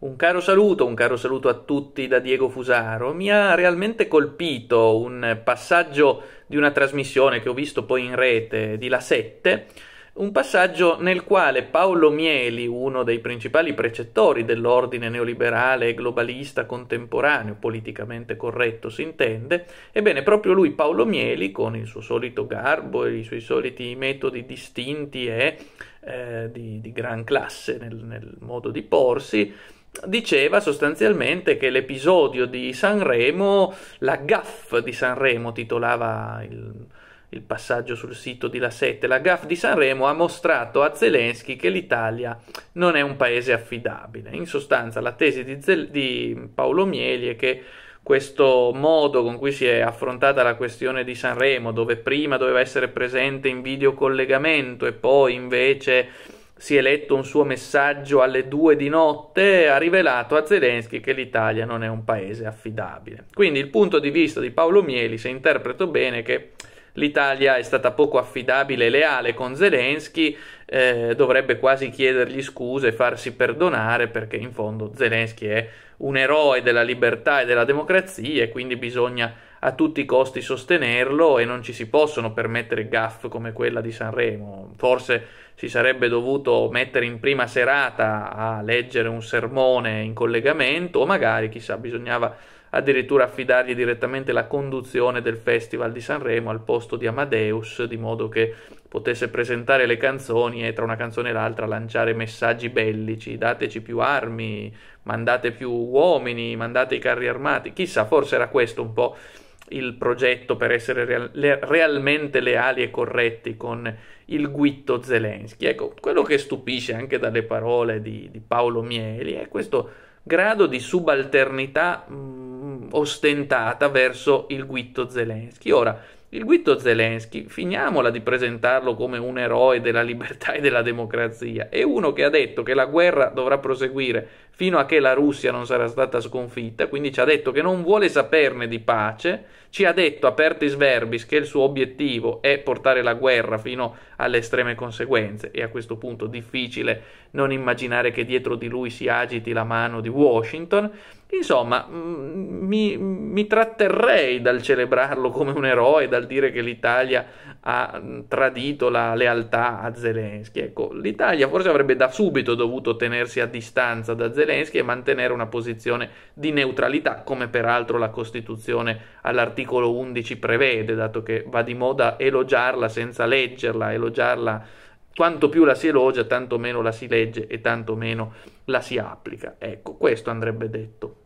Un caro saluto, un caro saluto a tutti da Diego Fusaro. Mi ha realmente colpito un passaggio di una trasmissione che ho visto poi in rete di La Sette, un passaggio nel quale Paolo Mieli, uno dei principali precettori dell'ordine neoliberale e globalista contemporaneo, politicamente corretto si intende, ebbene proprio lui Paolo Mieli, con il suo solito garbo e i suoi soliti metodi distinti e eh, di, di, gran classe nel, nel modo di porsi, diceva sostanzialmente che l'episodio di Sanremo, la gaff di Sanremo titolava il, il passaggio sul sito di La 7, la gaff di Sanremo ha mostrato a Zelensky che l'Italia non è un paese affidabile. In sostanza la tesi di, Zel- di Paolo Mieli è che questo modo con cui si è affrontata la questione di Sanremo, dove prima doveva essere presente in videocollegamento e poi invece si è letto un suo messaggio alle due di notte, ha rivelato a Zelensky che l'Italia non è un paese affidabile. Quindi il punto di vista di Paolo Mieli, se interpreto bene, è che l'Italia è stata poco affidabile e leale con Zelensky, eh, dovrebbe quasi chiedergli scuse e farsi perdonare perché in fondo Zelensky è un eroe della libertà e della democrazia e quindi bisogna a tutti i costi sostenerlo e non ci si possono permettere gaff come quella di Sanremo. Forse si sarebbe dovuto mettere in prima serata a leggere un sermone in collegamento o magari, chissà, bisognava addirittura affidargli direttamente la conduzione del Festival di Sanremo al posto di Amadeus, di modo che potesse presentare le canzoni e tra una canzone e l'altra lanciare messaggi bellici, dateci più armi, mandate più uomini, mandate i carri armati, chissà, forse era questo un po' il progetto per essere real- le- realmente leali e corretti con il guitto Zelensky. Ecco, quello che stupisce anche dalle parole di, di Paolo Mieli è questo grado di subalternità mh, mm, ostentata verso il guitto Zelensky. Ora, il guitto Zelensky, finiamola di presentarlo come un eroe della libertà e della democrazia, è uno che ha detto che la guerra dovrà proseguire fino a che la Russia non sarà stata sconfitta, quindi ci ha detto che non vuole saperne di pace, ci ha detto apertis verbis che il suo obiettivo è portare la guerra fino alle estreme conseguenze e a questo punto difficile non immaginare che dietro di lui si agiti la mano di Washington. Insomma, mm, mi, mi tratterrei dal celebrarlo come un eroe, dal dire che l'Italia ha tradito la lealtà a Zelensky. Ecco, l'Italia forse avrebbe da subito dovuto tenersi a distanza da Zelensky e mantenere una posizione di neutralità, come peraltro la Costituzione all'articolo 11 prevede, dato che va di moda elogiarla senza leggerla, elogiarla quanto più la si elogia, tanto meno la si legge e tanto meno la si applica. Ecco, questo andrebbe detto.